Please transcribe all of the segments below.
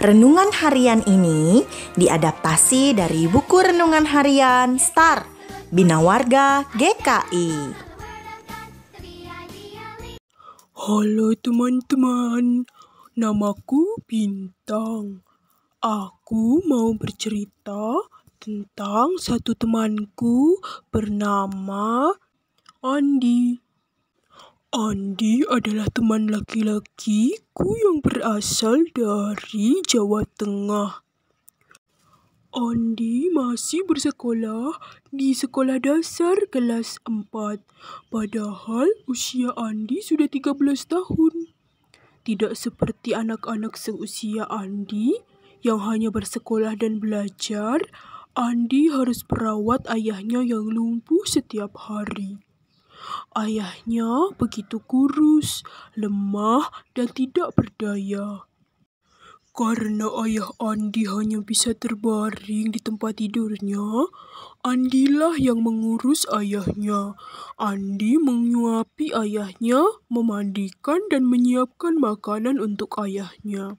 Renungan harian ini diadaptasi dari buku renungan harian Star Bina Warga GKI. Halo teman-teman, namaku Bintang. Aku mau bercerita tentang satu temanku bernama Andi. Andi adalah teman laki-lakiku yang berasal dari Jawa Tengah. Andi masih bersekolah di sekolah dasar kelas 4, padahal usia Andi sudah 13 tahun. Tidak seperti anak-anak seusia Andi yang hanya bersekolah dan belajar, Andi harus merawat ayahnya yang lumpuh setiap hari. Ayahnya begitu kurus, lemah, dan tidak berdaya. Karena ayah Andi hanya bisa terbaring di tempat tidurnya, Andilah yang mengurus ayahnya. Andi menyuapi ayahnya, memandikan dan menyiapkan makanan untuk ayahnya.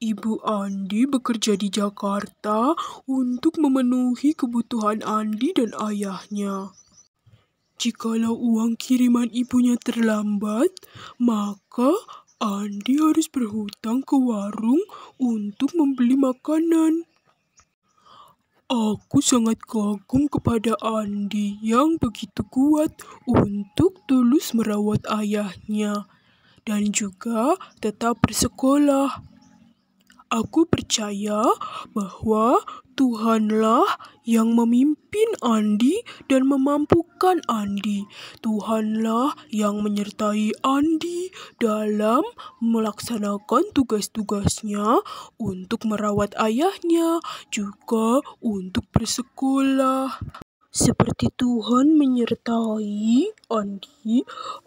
Ibu Andi bekerja di Jakarta untuk memenuhi kebutuhan Andi dan ayahnya. Jikalau uang kiriman ibunya terlambat, maka Andi harus berhutang ke warung untuk membeli makanan. Aku sangat kagum kepada Andi yang begitu kuat untuk tulus merawat ayahnya dan juga tetap bersekolah. Aku percaya bahwa Tuhanlah yang memimpin Andi dan memampukan Andi. Tuhanlah yang menyertai Andi dalam melaksanakan tugas-tugasnya untuk merawat ayahnya, juga untuk bersekolah. Seperti Tuhan menyertai Andi,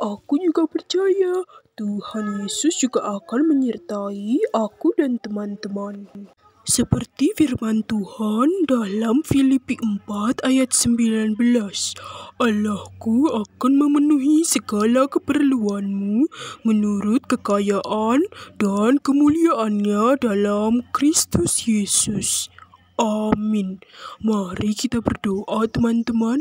aku juga percaya Tuhan Yesus juga akan menyertai aku dan teman-teman. Seperti firman Tuhan dalam Filipi 4 ayat 19, Allahku akan memenuhi segala keperluanmu menurut kekayaan dan kemuliaannya dalam Kristus Yesus. Amin. Mari kita berdoa, teman-teman.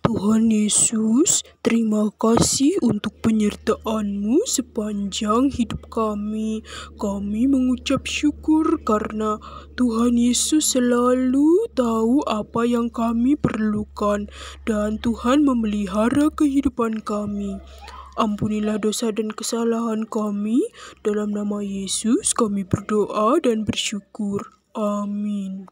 Tuhan Yesus, terima kasih untuk penyertaan-Mu sepanjang hidup kami. Kami mengucap syukur karena Tuhan Yesus selalu tahu apa yang kami perlukan dan Tuhan memelihara kehidupan kami. Ampunilah dosa dan kesalahan kami. Dalam nama Yesus kami berdoa dan bersyukur. Amen.